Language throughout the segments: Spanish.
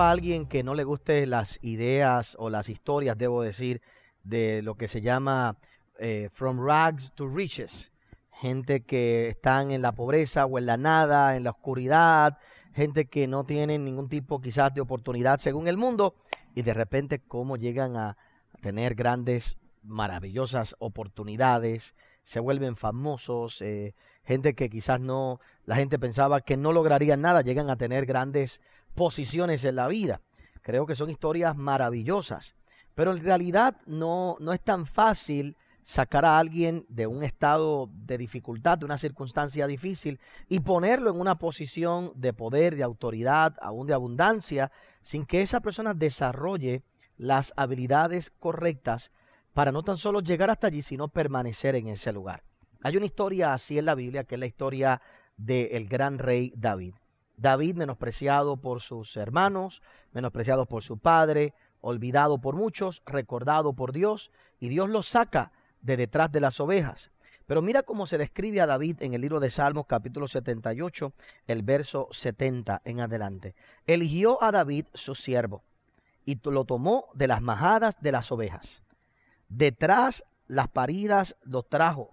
a alguien que no le guste las ideas o las historias, debo decir, de lo que se llama eh, From Rags to Riches. Gente que están en la pobreza o en la nada, en la oscuridad, gente que no tienen ningún tipo quizás de oportunidad según el mundo y de repente cómo llegan a tener grandes, maravillosas oportunidades, se vuelven famosos, eh, gente que quizás no, la gente pensaba que no lograrían nada, llegan a tener grandes posiciones en la vida. Creo que son historias maravillosas. Pero en realidad no, no es tan fácil sacar a alguien de un estado de dificultad, de una circunstancia difícil, y ponerlo en una posición de poder, de autoridad, aún de abundancia, sin que esa persona desarrolle las habilidades correctas para no tan solo llegar hasta allí, sino permanecer en ese lugar. Hay una historia así en la Biblia, que es la historia del gran rey David. David menospreciado por sus hermanos, menospreciado por su padre, olvidado por muchos, recordado por Dios, y Dios lo saca de detrás de las ovejas. Pero mira cómo se describe a David en el libro de Salmos capítulo 78, el verso 70 en adelante. Eligió a David su siervo y lo tomó de las majadas de las ovejas. Detrás las paridas los trajo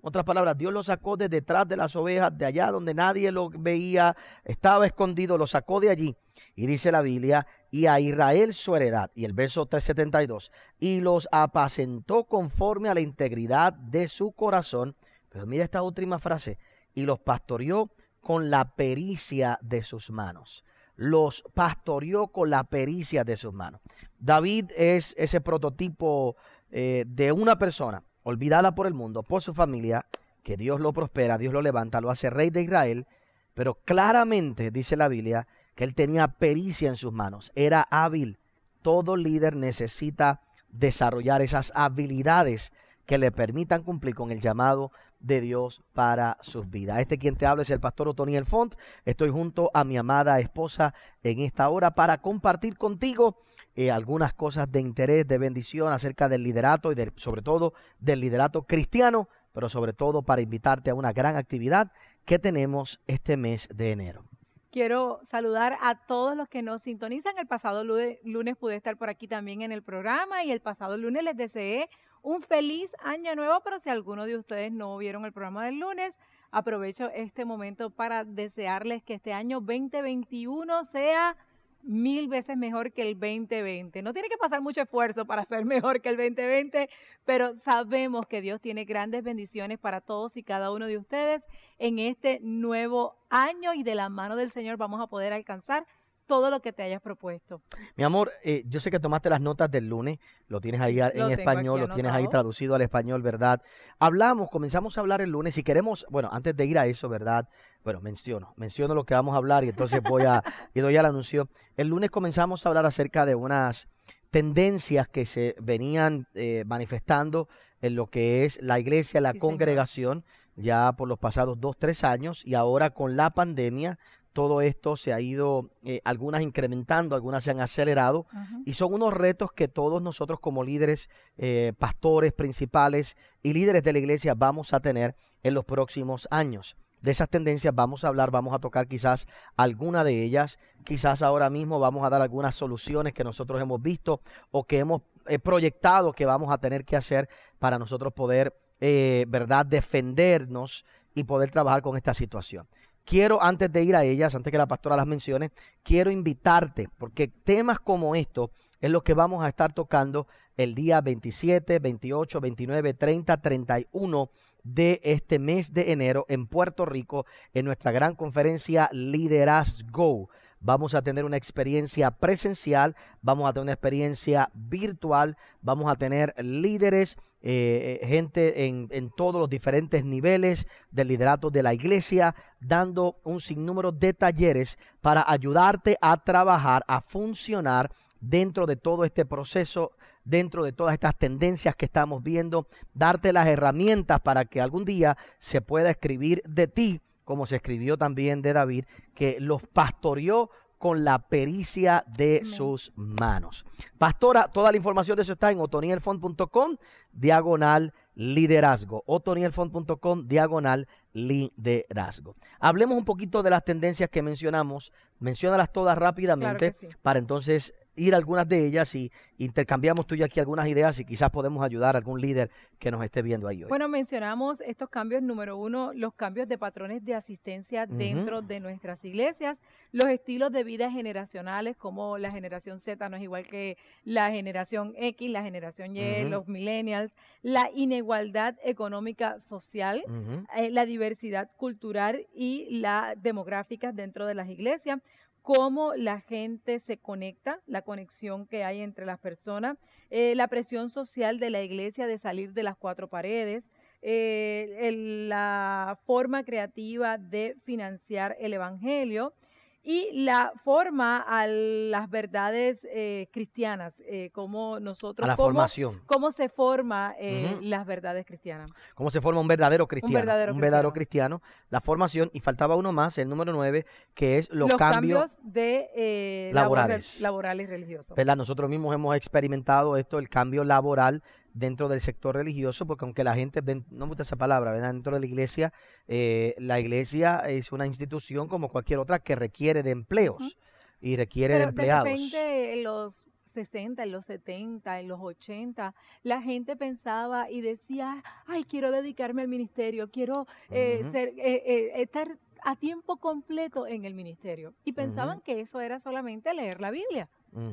otras palabras, Dios lo sacó de detrás de las ovejas, de allá donde nadie lo veía, estaba escondido, lo sacó de allí. Y dice la Biblia, y a Israel su heredad, y el verso 372, y los apacentó conforme a la integridad de su corazón. Pero mira esta última frase, y los pastoreó con la pericia de sus manos. Los pastoreó con la pericia de sus manos. David es ese prototipo eh, de una persona olvidada por el mundo, por su familia, que Dios lo prospera, Dios lo levanta, lo hace rey de Israel, pero claramente dice la Biblia que él tenía pericia en sus manos, era hábil. Todo líder necesita desarrollar esas habilidades que le permitan cumplir con el llamado de Dios para sus vidas. Este quien te habla es el pastor Otoniel Font. Estoy junto a mi amada esposa en esta hora para compartir contigo eh, algunas cosas de interés, de bendición acerca del liderato y sobre todo del liderato cristiano, pero sobre todo para invitarte a una gran actividad que tenemos este mes de enero. Quiero saludar a todos los que nos sintonizan. El pasado lunes, lunes pude estar por aquí también en el programa y el pasado lunes les deseé un feliz año nuevo, pero si alguno de ustedes no vieron el programa del lunes, aprovecho este momento para desearles que este año 2021 sea mil veces mejor que el 2020. No tiene que pasar mucho esfuerzo para ser mejor que el 2020, pero sabemos que Dios tiene grandes bendiciones para todos y cada uno de ustedes en este nuevo año y de la mano del Señor vamos a poder alcanzar todo lo que te hayas propuesto. Mi amor, eh, yo sé que tomaste las notas del lunes, lo tienes ahí en español, lo tienes ahí traducido al español, ¿verdad? Hablamos, comenzamos a hablar el lunes, si queremos, bueno, antes de ir a eso, ¿verdad? Bueno, menciono, menciono lo que vamos a hablar y entonces voy a, y doy al anuncio. El lunes comenzamos a hablar acerca de unas tendencias que se venían eh, manifestando en lo que es la iglesia, la congregación, ya por los pasados dos, tres años y ahora con la pandemia todo esto se ha ido, eh, algunas incrementando, algunas se han acelerado, y son unos retos que todos nosotros como líderes, eh, pastores principales y líderes de la iglesia vamos a tener en los próximos años. De esas tendencias vamos a hablar, vamos a tocar quizás alguna de ellas, quizás ahora mismo vamos a dar algunas soluciones que nosotros hemos visto o que hemos eh, proyectado que vamos a tener que hacer para nosotros poder, ¿verdad?, defendernos y poder trabajar con esta situación quiero, antes de ir a ellas, antes que la pastora las mencione, quiero invitarte, porque temas como esto es lo que vamos a estar tocando el día 27, 28, 29, 30, 31 de este mes de enero en Puerto Rico en nuestra gran conferencia Liderazgo. Go vamos a tener una experiencia presencial, vamos a tener una experiencia virtual, vamos a tener líderes, eh, eh, gente en, en, todos los diferentes niveles del liderato de la iglesia, dando un sinnúmero de talleres para ayudarte a trabajar, a funcionar dentro de todo este proceso dentro de todas estas tendencias que estamos viendo, darte las herramientas para que algún día se pueda escribir de ti como se escribió también de David, que los pastoreó con la pericia de sus manos. Pastora, toda la información de eso está en otonielfond.com, diagonal liderazgo. otonielfond.com, diagonal liderazgo. Hablemos un poquito de las tendencias que mencionamos. Menciónalas todas rápidamente para entonces ir algunas de ellas y intercambiamos tú y aquí algunas ideas y quizás podemos ayudar a algún líder que nos esté viendo ahí hoy. Bueno, mencionamos estos cambios, número uno, los cambios de patrones de asistencia dentro de nuestras iglesias, los estilos de vida generacionales, como la generación Z no es igual que la generación X, la generación Y, los millennials, la inigualdad económica social, eh, la diversidad cultural y la demográfica dentro de las iglesias cómo la gente se conecta, la conexión que hay entre las personas, eh, la presión social de la iglesia de salir de las cuatro paredes, eh, la forma creativa de financiar el Evangelio y la forma a las verdades eh, cristianas, eh, como nosotros... A la cómo, formación. Cómo se forma eh, las verdades cristianas. Cómo se forma un verdadero cristiano. Un verdadero, cristiano. La formación, y faltaba uno más, el número nueve, que es los, los cambios, cambios, laborales. laborales religiosos. ¿Verdad? Nosotros mismos hemos experimentado esto, el cambio laboral dentro del sector religioso, porque aunque la gente, no me gusta esa palabra, ¿verdad? dentro de la iglesia, eh, la iglesia es una institución como cualquier otra que requiere de empleos y requiere de empleados. De repente, los 60, en los 70, en los 80, la gente pensaba y decía, ay, quiero dedicarme al ministerio, quiero eh, ser, eh, estar a tiempo completo en el ministerio. Y pensaban que eso era solamente leer la Biblia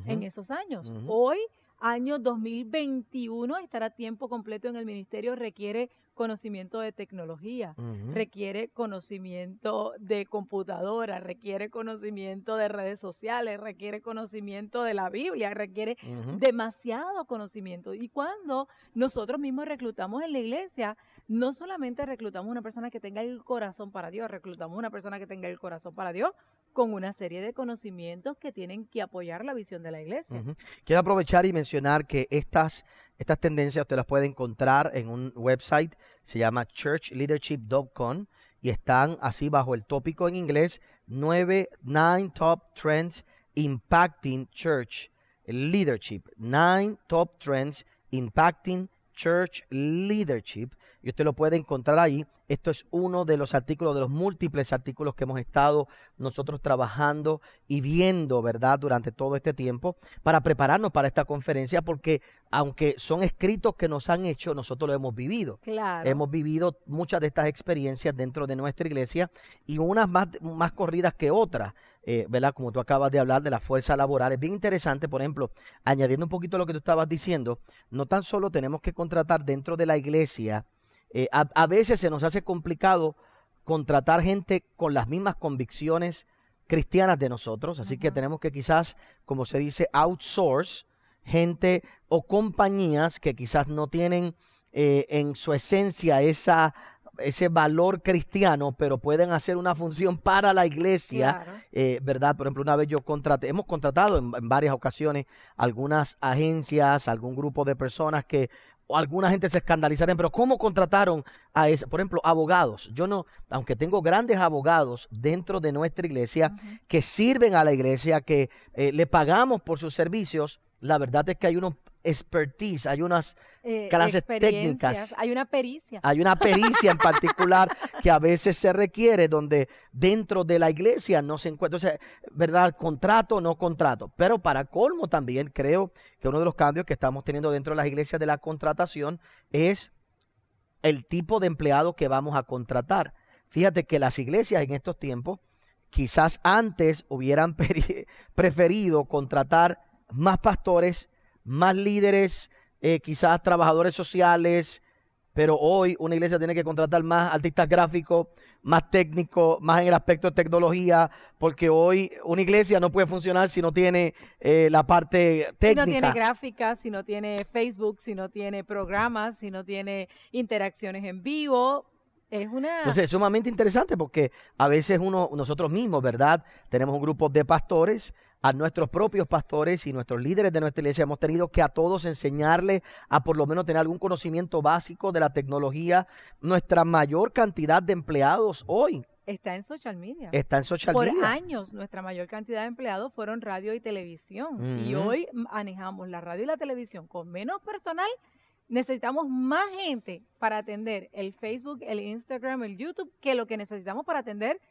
en esos años. Hoy año 2021 estar a tiempo completo en el ministerio requiere conocimiento de tecnología, requiere conocimiento de computadora, requiere conocimiento de redes sociales, requiere conocimiento de la Biblia, requiere demasiado conocimiento. Y cuando nosotros mismos reclutamos en la iglesia, no solamente reclutamos una persona que tenga el corazón para Dios, reclutamos una persona que tenga el corazón para Dios con una serie de conocimientos que tienen que apoyar la visión de la iglesia. Quiero aprovechar y mencionar que estas, estas tendencias usted las puede encontrar en un website, se llama churchleadership.com y están así bajo el tópico en inglés, 9, 9 Top Trends Impacting Church Leadership. 9 Top Trends Impacting Church Leadership y usted lo puede encontrar ahí. Esto es uno de los artículos, de los múltiples artículos que hemos estado nosotros trabajando y viendo, ¿verdad?, durante todo este tiempo para prepararnos para esta conferencia, porque aunque son escritos que nos han hecho, nosotros lo hemos vivido. Hemos vivido muchas de estas experiencias dentro de nuestra iglesia y unas más, más corridas que otras. Eh, ¿verdad? Como tú acabas de hablar de la fuerza laboral, es bien interesante, por ejemplo, añadiendo un poquito lo que tú estabas diciendo, no tan solo tenemos que contratar dentro de la iglesia eh, a, veces se nos hace complicado contratar gente con las mismas convicciones cristianas de nosotros, así que tenemos que quizás, como se dice, outsource gente o compañías que quizás no tienen eh, en su esencia ese valor cristiano, pero pueden hacer una función para la iglesia, eh, ¿verdad? Por ejemplo, una vez yo contraté, hemos contratado en, varias ocasiones algunas agencias, algún grupo de personas que o alguna gente se escandalizará, pero ¿cómo contrataron a ese? Por ejemplo, abogados. Yo no, aunque tengo grandes abogados dentro de nuestra iglesia que sirven a la iglesia, que eh, le pagamos por sus servicios, la verdad es que hay unos expertise, hay unas eh, clases técnicas. Hay una pericia. Hay una pericia en particular que a veces se requiere donde dentro de la iglesia no se encuentra, o sea, ¿verdad? Contrato, no contrato. Pero para colmo también creo que uno de los cambios que estamos teniendo dentro de las iglesias de la contratación es el tipo de empleado que vamos a contratar. Fíjate que las iglesias en estos tiempos quizás antes hubieran preferido contratar más pastores más líderes, eh, quizás trabajadores sociales, pero hoy una iglesia tiene que contratar más artistas gráficos, más técnicos, más en el aspecto de tecnología, porque hoy una iglesia no puede funcionar si no tiene eh, la parte técnica. Si no tiene gráficas, si no tiene Facebook, si no tiene programas, si no tiene interacciones en vivo. Es una... Entonces es sumamente interesante porque a veces uno, nosotros mismos, ¿verdad? Tenemos un grupo de pastores, a nuestros propios pastores y nuestros líderes de nuestra iglesia, hemos tenido que a todos enseñarles a por lo menos tener algún conocimiento básico de la tecnología. Nuestra mayor cantidad de empleados hoy Está en social media. Está en social media. Por años, nuestra mayor cantidad de empleados fueron radio y televisión. Y hoy manejamos la radio y la televisión con menos personal. Necesitamos más gente para atender el Facebook, el Instagram, el YouTube, que lo que necesitamos para atender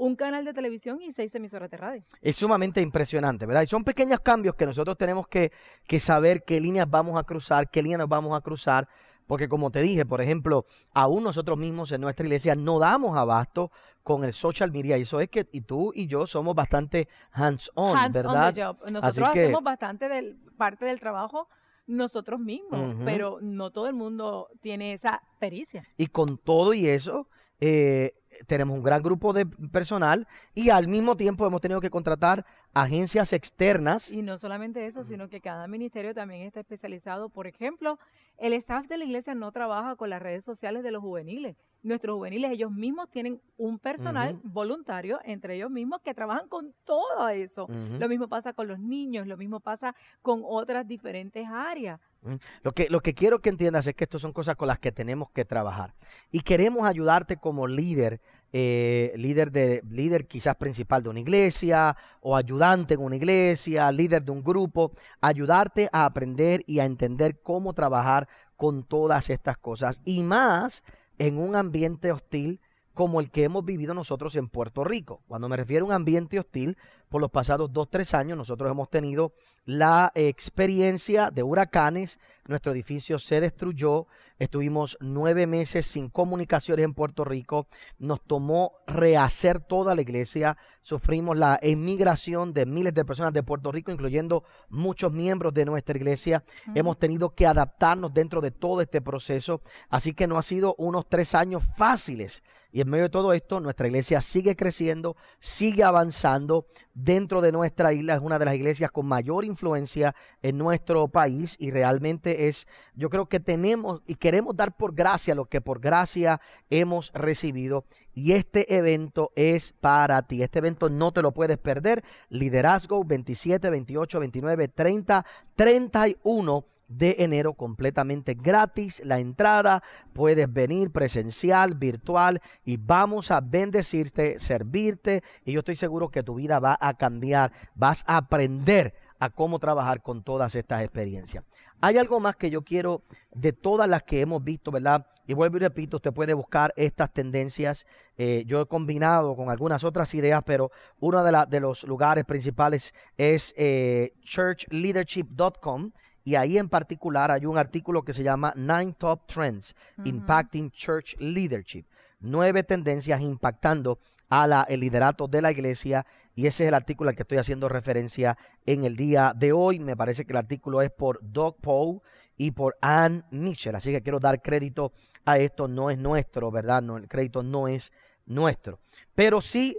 un canal de televisión y seis emisoras de radio. Es sumamente impresionante, ¿verdad? Y son pequeños cambios que nosotros tenemos que, saber qué líneas vamos a cruzar, qué líneas nos vamos a cruzar. Porque como te dije, por ejemplo, aún nosotros mismos en nuestra iglesia no damos abasto con el social media. Y eso es que y tú y yo somos bastante hands-on, hands on verdad Nosotros hacemos bastante parte del trabajo nosotros mismos, pero no todo el mundo tiene esa pericia. Y con todo y eso, eh, tenemos un gran grupo de personal y al mismo tiempo hemos tenido que contratar agencias externas. Y no solamente eso, sino que cada ministerio también está especializado. Por ejemplo, el staff de la iglesia no trabaja con las redes sociales de los juveniles. Nuestros juveniles, ellos mismos tienen un personal voluntario entre ellos mismos que trabajan con todo eso. Lo mismo pasa con los niños, lo mismo pasa con otras diferentes áreas. Mm, lo que, lo que quiero que entiendas es que estas son cosas con las que tenemos que trabajar. Y queremos ayudarte como líder, eh, líder, de, líder quizás principal de una iglesia o ayudante en una iglesia, líder de un grupo, ayudarte a aprender y a entender cómo trabajar con todas estas cosas. Y más en un ambiente hostil como el que hemos vivido nosotros en Puerto Rico. Cuando me refiero a un ambiente hostil, por los pasados dos, tres años nosotros hemos tenido la experiencia de huracanes. Nuestro edificio se destruyó. Estuvimos nueve meses sin comunicaciones en Puerto Rico. Nos tomó rehacer toda la iglesia. Sufrimos la emigración de miles de personas de Puerto Rico, incluyendo muchos miembros de nuestra iglesia. Hemos tenido que adaptarnos dentro de todo este proceso. Así que no ha sido unos tres años fáciles. Y en medio de todo esto, nuestra iglesia sigue creciendo, sigue avanzando dentro de nuestra isla, es una de las iglesias con mayor influencia en nuestro país y realmente es, yo creo que tenemos y queremos dar por gracia lo que por gracia hemos recibido y este evento es para ti. Este evento no te lo puedes perder. Liderazgo 27, 28, 29, 30, 31 de enero completamente gratis la entrada. Puedes venir presencial, virtual y vamos a bendecirte, servirte y yo estoy seguro que tu vida va a cambiar. Vas a aprender a cómo trabajar con todas estas experiencias. Hay algo más que yo quiero de todas las que hemos visto, ¿verdad? Y vuelvo y repito, usted puede buscar estas tendencias. Eh, yo he combinado con algunas otras ideas, pero uno de, de los lugares principales es eh, churchleadership.com. Y ahí en particular hay un artículo que se llama Nine Top Trends Impacting Church Leadership. Nueve tendencias impactando a la, el liderato de la iglesia. Y ese es el artículo al que estoy haciendo referencia en el día de hoy. Me parece que el artículo es por Doug Poe y por Ann Mitchell. Así que quiero dar crédito a esto. No es nuestro, ¿verdad? No, el crédito no es nuestro. Pero sí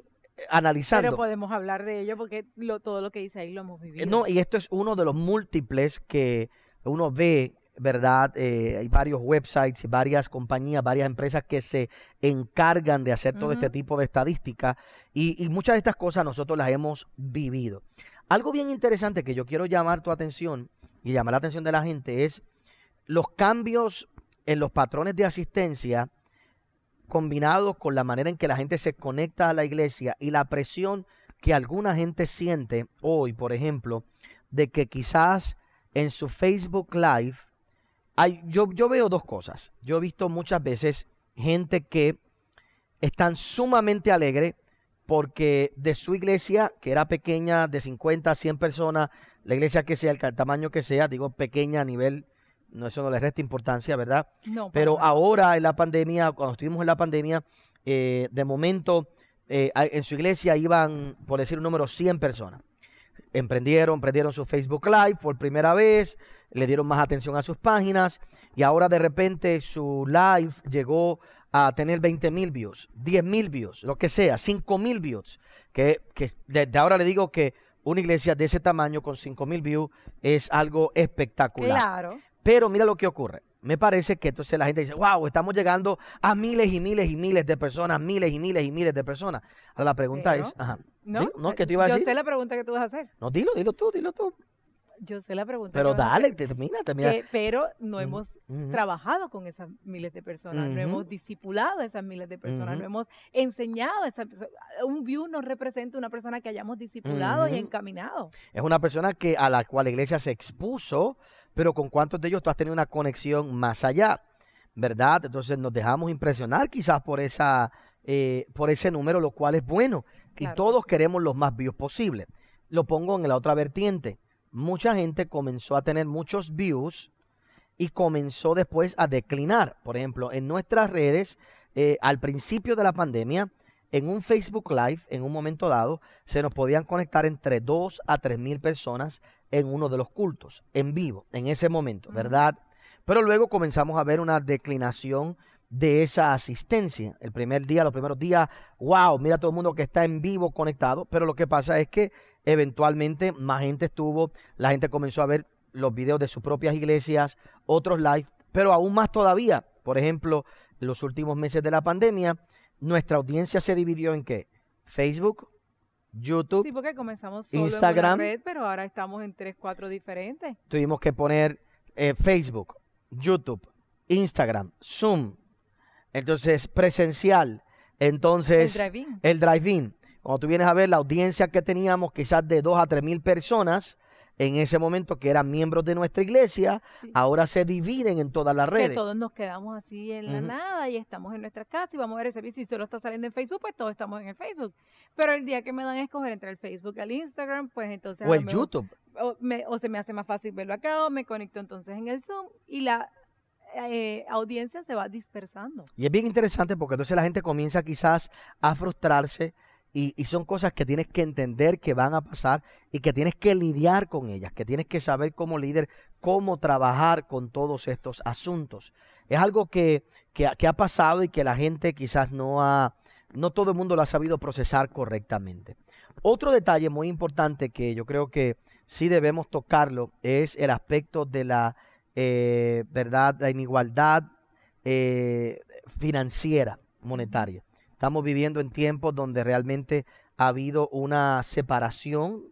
pero podemos hablar de ello porque todo lo que dice ahí lo hemos vivido. No, y esto es uno de los múltiples que uno ve, ¿verdad? Eh, hay varios websites, varias compañías, varias empresas que se encargan de hacer todo este tipo de estadística. y muchas de estas cosas nosotros las hemos vivido. Algo bien interesante que yo quiero llamar tu atención y llamar la atención de la gente es los cambios en los patrones de asistencia combinado con la manera en que la gente se conecta a la iglesia y la presión que alguna gente siente hoy, por ejemplo, de que quizás en su Facebook Live, hay, yo, yo veo dos cosas. Yo he visto muchas veces gente que están sumamente alegre porque de su iglesia, que era pequeña, de 50 a 100 personas, la iglesia que sea, el tamaño que sea, digo pequeña a nivel no, eso no le resta importancia, ¿verdad? No, Pero ahora en la pandemia, cuando estuvimos en la pandemia, eh, de momento eh, en su iglesia iban, por decir un número, 100 personas. Emprendieron, prendieron su Facebook Live por primera vez, le dieron más atención a sus páginas y ahora de repente su live llegó a tener 20 mil views, 10 mil views, lo que sea, 5 mil views. Que, que desde ahora le digo que una iglesia de ese tamaño con 5 mil views es algo espectacular. Claro. Pero mira lo que ocurre. Me parece que entonces la gente dice, wow, estamos llegando a miles y miles y miles de personas, miles y miles y miles de personas. Ahora la pregunta es, ajá, ¿no? ¿no? ¿Qué tú ibas a decir? Yo sé la pregunta que tú vas a hacer. No, dilo, dilo tú, dilo tú yo sé la pregunta. Pero dale, termina, termina. pero no hemos trabajado con esas miles de personas, no hemos discipulado a esas miles de personas, no hemos enseñado a esas personas. Un view nos representa una persona que hayamos discipulado y encaminado. Es una persona que a la cual la iglesia se expuso pero con cuántos de ellos tú has tenido una conexión más allá, ¿verdad? Entonces nos dejamos impresionar quizás por, esa, eh, por ese número, lo cual es bueno. Y todos queremos los más views posibles. Lo pongo en la otra vertiente. Mucha gente comenzó a tener muchos views y comenzó después a declinar. Por ejemplo, en nuestras redes, eh, al principio de la pandemia, en un Facebook Live, en un momento dado, se nos podían conectar entre 2 a 3 mil personas en uno de los cultos, en vivo, en ese momento, ¿verdad? Pero luego comenzamos a ver una declinación de esa asistencia. El primer día, los primeros días, wow, mira todo el mundo que está en vivo conectado, pero lo que pasa es que eventualmente más gente estuvo, la gente comenzó a ver los videos de sus propias iglesias, otros live, pero aún más todavía, por ejemplo, los últimos meses de la pandemia, nuestra audiencia se dividió en qué? Facebook, YouTube. Instagram. pero ahora estamos en tres, cuatro diferentes. Tuvimos que poner eh, Facebook, YouTube, Instagram, Zoom. Entonces, presencial. Entonces, el drive-in. cuando tú vienes a ver la audiencia que teníamos, quizás de 2 a tres mil personas, en ese momento que eran miembros de nuestra iglesia, ahora se dividen en todas las redes. Que todos nos quedamos así en la nada y estamos en nuestra casa y vamos a ver el servicio y solo está saliendo en Facebook, pues todos estamos en el Facebook. Pero el día que me dan a escoger entre el Facebook y el Instagram, pues entonces... O el YouTube. O, se me hace más fácil verlo acá, o me conecto entonces en el Zoom y la eh, audiencia se va dispersando. Y es bien interesante porque entonces la gente comienza quizás a frustrarse, y, son cosas que tienes que entender que van a pasar y que tienes que lidiar con ellas, que tienes que saber como líder cómo trabajar con todos estos asuntos. Es algo que, ha pasado y que la gente quizás no ha, no todo el mundo lo ha sabido procesar correctamente. Otro detalle muy importante que yo creo que sí debemos tocarlo es el aspecto de la, eh, ¿verdad? la inigualdad eh, financiera, monetaria. Estamos viviendo en tiempos donde realmente ha habido una separación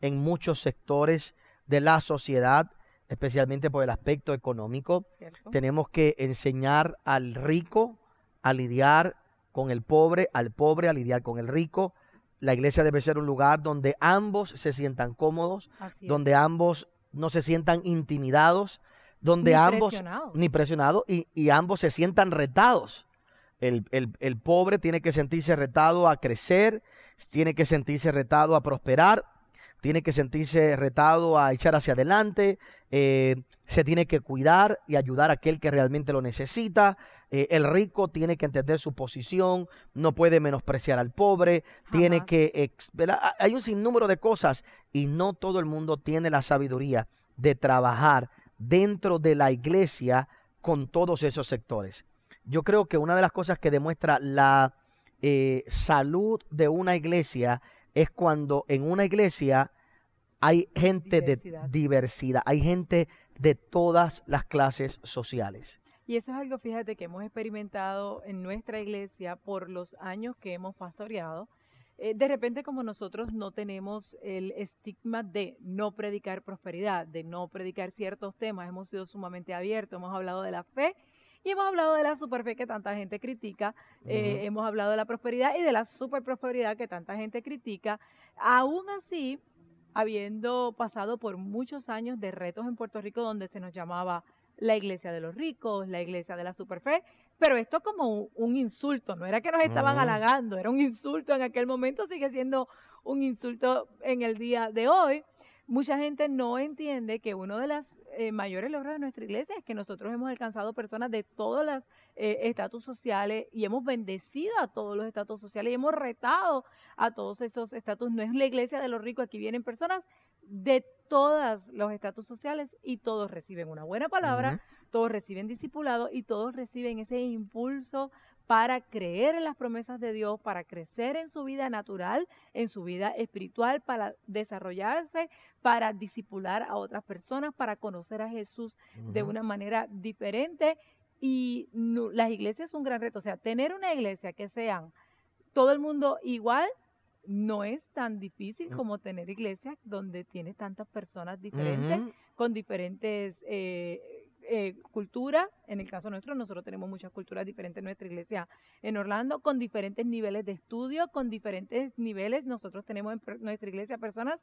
en muchos sectores de la sociedad, especialmente por el aspecto económico. Tenemos que enseñar al rico a lidiar con el pobre, al pobre a lidiar con el rico. La iglesia debe ser un lugar donde ambos se sientan cómodos, donde ambos no se sientan intimidados, donde ambos ni presionados y ambos se sientan retados el, pobre tiene que sentirse retado a crecer, tiene que sentirse retado a prosperar, tiene que sentirse retado a echar hacia adelante, eh, se tiene que cuidar y ayudar a aquel que realmente lo necesita. Eh, el rico tiene que entender su posición, no puede menospreciar al pobre, tiene que... Hay un sinnúmero de cosas y no todo el mundo tiene la sabiduría de trabajar dentro de la iglesia con todos esos sectores yo creo que una de las cosas que demuestra la eh, salud de una iglesia es cuando en una iglesia hay gente de diversidad, hay gente de todas las clases sociales. Y eso es algo, fíjate, que hemos experimentado en nuestra iglesia por los años que hemos pastoreado. Eh, de repente, como nosotros no tenemos el estigma de no predicar prosperidad, de no predicar ciertos temas, hemos sido sumamente abiertos, hemos hablado de la fe y hemos hablado de la superfe que tanta gente critica, eh, hemos hablado de la prosperidad y de la super prosperidad que tanta gente critica. Aún así, habiendo pasado por muchos años de retos en Puerto Rico donde se nos llamaba la iglesia de los ricos, la iglesia de la superfe, pero esto como un, insulto, no era que nos estaban halagando, era un insulto en aquel momento, sigue siendo un insulto en el día de hoy mucha gente no entiende que uno de los eh, mayores logros de nuestra iglesia es que nosotros hemos alcanzado personas de todos los eh, estatus sociales y hemos bendecido a todos los estatus sociales y hemos retado a todos esos estatus. No es la iglesia de los ricos, aquí vienen personas de todos los estatus sociales y todos reciben una buena palabra, todos reciben discipulado y todos reciben ese impulso para creer en las promesas de Dios, para crecer en su vida natural, en su vida espiritual, para desarrollarse, para disipular a otras personas, para conocer a Jesús de una manera diferente. Y las iglesias son un gran reto, o sea, tener una iglesia que sean todo el mundo igual, no es tan difícil mm. como tener iglesias donde tienes tantas personas diferentes, con diferentes eh, eh, cultura, en el caso nuestro, nosotros tenemos muchas culturas diferentes en nuestra iglesia en Orlando, con diferentes niveles de estudio, con diferentes niveles. Nosotros tenemos en nuestra iglesia personas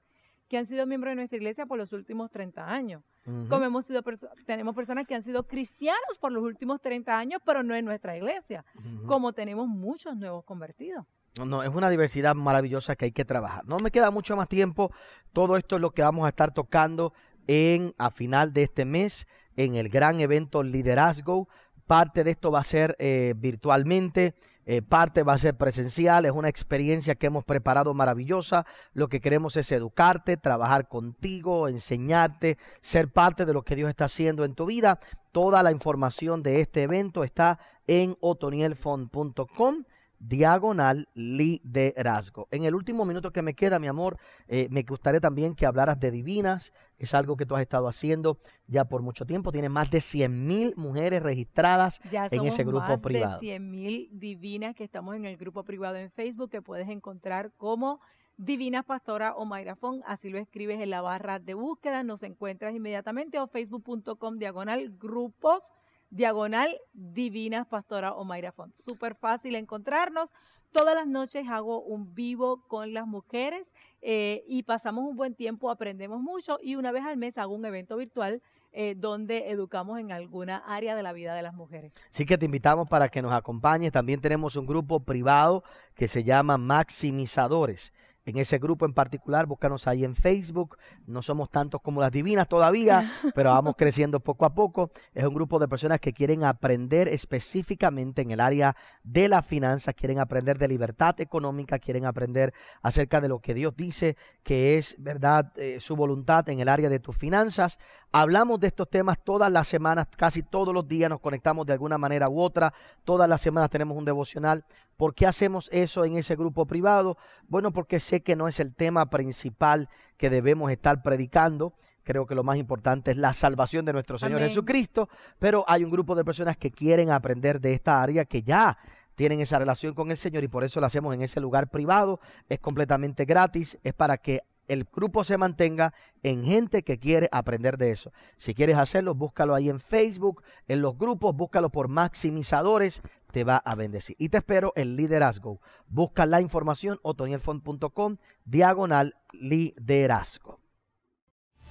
que han sido miembros de nuestra iglesia por los últimos 30 años. Como hemos sido tenemos personas que han sido cristianos por los últimos 30 años, pero no en nuestra iglesia. Como tenemos muchos nuevos convertidos. No, es una diversidad maravillosa que hay que trabajar. No me queda mucho más tiempo. Todo esto es lo que vamos a estar tocando en a final de este mes en el gran evento Liderazgo. Parte de esto va a ser eh, virtualmente. Eh, parte va a ser presencial, es una experiencia que hemos preparado maravillosa. Lo que queremos es educarte, trabajar contigo, enseñarte, ser parte de lo que Dios está haciendo en tu vida. Toda la información de este evento está en otonielfond.com diagonal liderazgo. En el último minuto que me queda, mi amor, eh, me gustaría también que hablaras de divinas. Es algo que tú has estado haciendo ya por mucho tiempo. Tiene más de 100.000 mil mujeres registradas en ese grupo más privado. De mil divinas que estamos en el grupo privado en Facebook que puedes encontrar como Divina Pastora o Mayrafón, así lo escribes en la barra de búsqueda, nos encuentras inmediatamente o facebook.com diagonal grupos diagonal Divinas Pastora Omaira Font. Súper fácil encontrarnos. Todas las noches hago un vivo con las mujeres eh, y pasamos un buen tiempo, aprendemos mucho y una vez al mes hago un evento virtual eh, donde educamos en alguna área de la vida de las mujeres. Así que te invitamos para que nos acompañes. También tenemos un grupo privado que se llama Maximizadores en ese grupo en particular. Búscanos ahí en Facebook. No somos tantos como las divinas todavía, pero vamos creciendo poco a poco. Es un grupo de personas que quieren aprender específicamente en el área de las finanzas, quieren aprender de libertad económica, quieren aprender acerca de lo que Dios dice que es, ¿verdad?, eh, su voluntad en el área de tus finanzas. Hablamos de estos temas todas las semanas, casi todos los días nos conectamos de alguna manera u otra. Todas las semanas tenemos un devocional. ¿Por qué hacemos eso en ese grupo privado? Bueno, porque sé que no es el tema principal que debemos estar predicando. Creo que lo más importante es la salvación de nuestro Señor Jesucristo, pero hay un grupo de personas que quieren aprender de esta área que ya tienen esa relación con el Señor y por eso lo hacemos en ese lugar privado. Es completamente gratis, es para que el grupo se mantenga en gente que quiere aprender de eso. Si quieres hacerlo, búscalo ahí en Facebook, en los grupos, búscalo por maximizadores, te va a bendecir. Y te espero en liderazgo. Busca la información otonielfont.com, diagonal liderazgo.